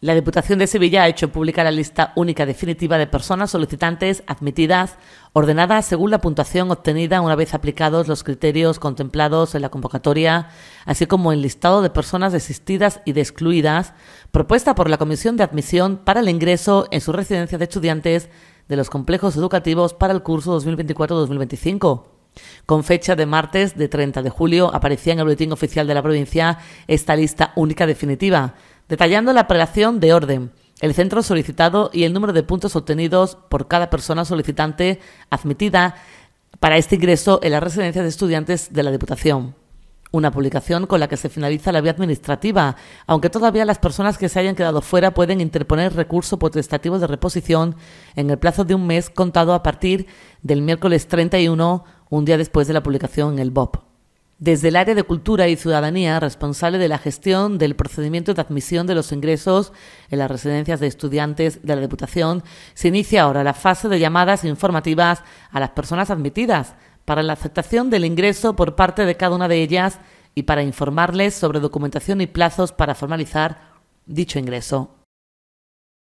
La Diputación de Sevilla ha hecho pública la lista única definitiva de personas solicitantes admitidas, ordenada según la puntuación obtenida una vez aplicados los criterios contemplados en la convocatoria, así como el listado de personas desistidas y descluidas excluidas, propuesta por la Comisión de Admisión para el ingreso en su residencia de estudiantes de los complejos educativos para el curso 2024-2025. Con fecha de martes de 30 de julio aparecía en el Boletín Oficial de la Provincia esta lista única definitiva detallando la prelación de orden, el centro solicitado y el número de puntos obtenidos por cada persona solicitante admitida para este ingreso en la residencia de estudiantes de la Diputación. Una publicación con la que se finaliza la vía administrativa, aunque todavía las personas que se hayan quedado fuera pueden interponer recursos potestativos de reposición en el plazo de un mes contado a partir del miércoles 31, un día después de la publicación en el BOP desde el área de Cultura y Ciudadanía, responsable de la gestión del procedimiento de admisión de los ingresos en las residencias de estudiantes de la Diputación, se inicia ahora la fase de llamadas informativas a las personas admitidas para la aceptación del ingreso por parte de cada una de ellas y para informarles sobre documentación y plazos para formalizar dicho ingreso.